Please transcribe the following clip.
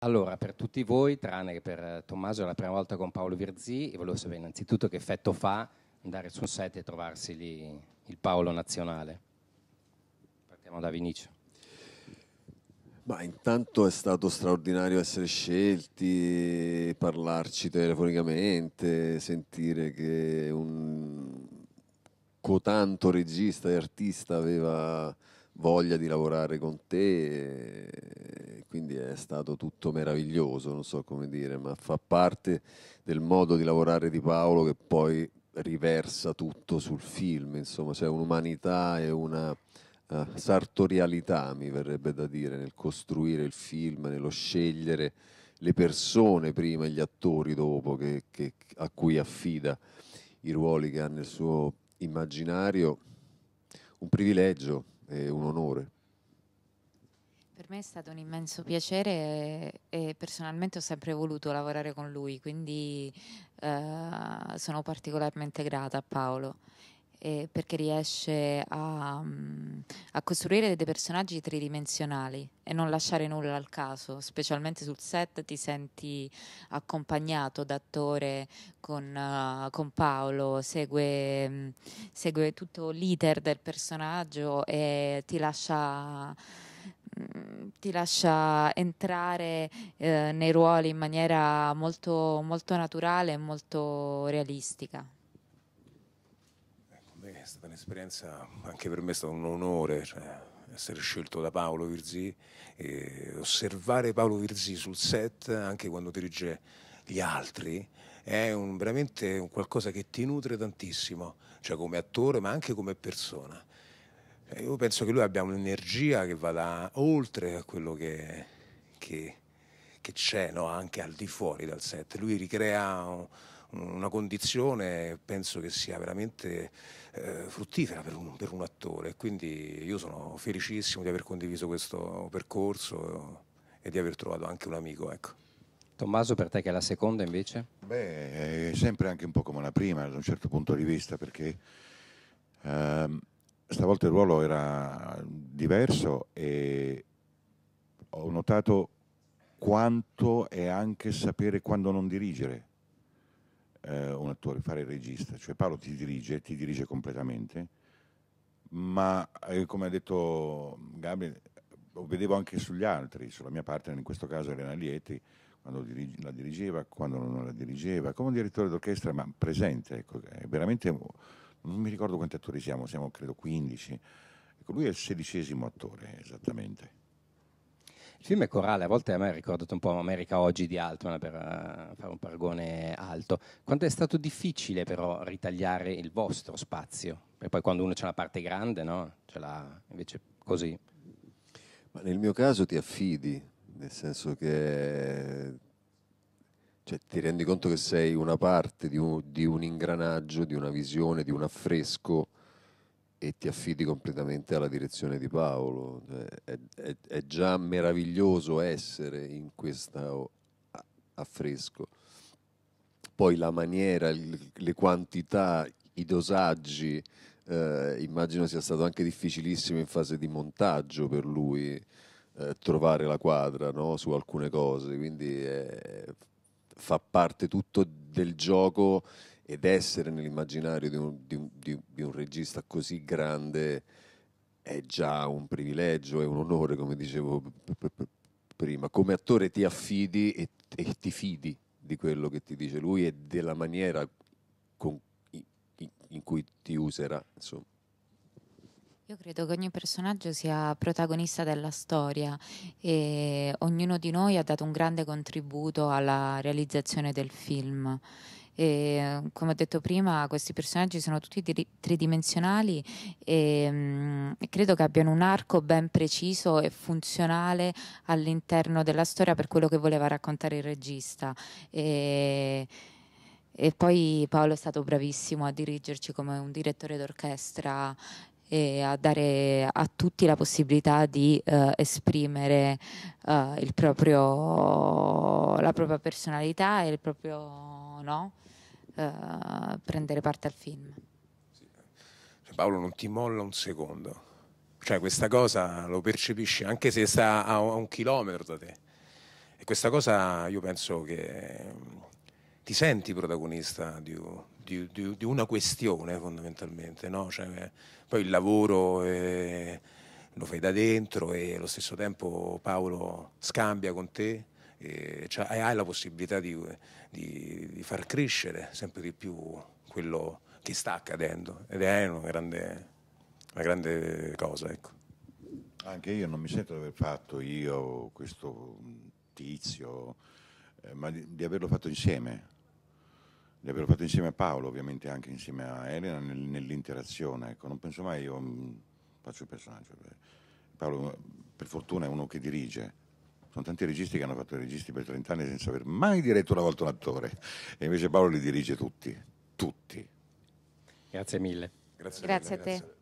Allora, per tutti voi, tranne che per eh, Tommaso, è la prima volta con Paolo Virzì e volevo sapere innanzitutto che effetto fa andare su un set e trovarsi lì il Paolo Nazionale. Partiamo da Vinicio. Ma intanto è stato straordinario essere scelti, parlarci telefonicamente, sentire che un cotanto regista e artista aveva voglia di lavorare con te, quindi è stato tutto meraviglioso, non so come dire, ma fa parte del modo di lavorare di Paolo che poi riversa tutto sul film, insomma c'è un'umanità e una uh, sartorialità, mi verrebbe da dire, nel costruire il film, nello scegliere le persone prima e gli attori dopo che, che, a cui affida i ruoli che ha nel suo immaginario, un privilegio è un onore. Per me è stato un immenso piacere e, e personalmente ho sempre voluto lavorare con lui, quindi eh, sono particolarmente grata a Paolo eh, perché riesce a, mm, a, costruire dei personaggi tridimensionali e non lasciare nulla al caso, specialmente sul set ti senti accompagnato da attore con, uh, con Paolo, segue, mm, segue tutto l'iter del personaggio e ti lascia mm, ti lascia entrare eh, nei ruoli in maniera molto, molto naturale e molto realistica un'esperienza, anche per me è stato un onore cioè, essere scelto da Paolo Virzì e osservare Paolo Virzì sul set anche quando dirige gli altri è un, veramente un qualcosa che ti nutre tantissimo, cioè come attore ma anche come persona. Cioè, io penso che lui abbia un'energia che vada oltre a quello che, che, che c'è, no? anche al di fuori dal set. Lui ricrea un, una condizione penso che sia veramente eh, fruttifera per un, per un attore. Quindi io sono felicissimo di aver condiviso questo percorso e di aver trovato anche un amico. Ecco. Tommaso, per te che è la seconda invece? Beh, è sempre anche un po' come la prima, da un certo punto di vista, perché ehm, stavolta il ruolo era diverso e ho notato quanto è anche sapere quando non dirigere eh, un attore, fare il regista, cioè Paolo ti dirige, ti dirige completamente, ma eh, come ha detto Gabriele, lo vedevo anche sugli altri, sulla mia partner, in questo caso Elena Lieti, quando la dirigeva, quando non la dirigeva, come un direttore d'orchestra, ma presente, ecco, è veramente, non mi ricordo quanti attori siamo, siamo credo 15, ecco, lui è il sedicesimo attore esattamente film è corale, a volte a me ha ricordato un po' America Oggi di Altman per uh, fare un paragone alto. Quanto è stato difficile però ritagliare il vostro spazio? Perché poi quando uno c'è la parte grande, no? Ce l'ha invece così. Ma nel mio caso ti affidi, nel senso che cioè, ti rendi conto che sei una parte di un, di un ingranaggio, di una visione, di un affresco e ti affidi completamente alla direzione di Paolo. Cioè, è, è, è già meraviglioso essere in questo affresco. Poi la maniera, le quantità, i dosaggi, eh, immagino sia stato anche difficilissimo in fase di montaggio per lui eh, trovare la quadra no? su alcune cose, quindi eh, fa parte tutto del gioco ed essere nell'immaginario di un, di, un, di un, regista così grande è già un privilegio, è un onore, come dicevo prima. Come attore ti affidi e, e ti fidi di quello che ti dice lui e della maniera con, in, in cui ti userà, insomma. Io credo che ogni personaggio sia protagonista della storia e ognuno di noi ha dato un grande contributo alla realizzazione del film e, mm, come ho detto prima, questi personaggi sono tutti tri- tridimensionali e, mh, mm, credo che abbiano un arco ben preciso e funzionale all'interno della storia per quello che voleva raccontare il regista. E, e poi Paolo è stato bravissimo a dirigerci come un direttore d'orchestra e a dare a tutti la possibilità di uh, esprimere uh, proprio, la propria personalità e il proprio no? eh, prendere parte al film. Cioè, Paolo non ti molla un secondo, cioè questa cosa lo percepisci anche se sta a un chilometro da te. E questa cosa io penso che mm, ti senti protagonista di, di, di, di una questione fondamentalmente, no? cioè, poi il lavoro eh, lo fai da dentro e allo stesso tempo Paolo scambia con te eh, cioè, hai la possibilità di, di, di, far crescere sempre di più quello che sta accadendo ed è una grande, una grande cosa. Ecco. Anche io non mi sento di aver fatto io questo tizio, eh, ma di, di averlo fatto insieme, di averlo fatto insieme a Paolo, ovviamente anche insieme a Elena nel, nell'interazione. Ecco, non penso mai io mh, mm, faccio il personaggio. Eh. Paolo per fortuna è uno che dirige, sono tanti registi che hanno fatto i registi per 30 anni senza aver mai diretto una volta un attore. E invece Paolo li dirige tutti, tutti. Grazie mille. Grazie, grazie mille, a te. Grazie.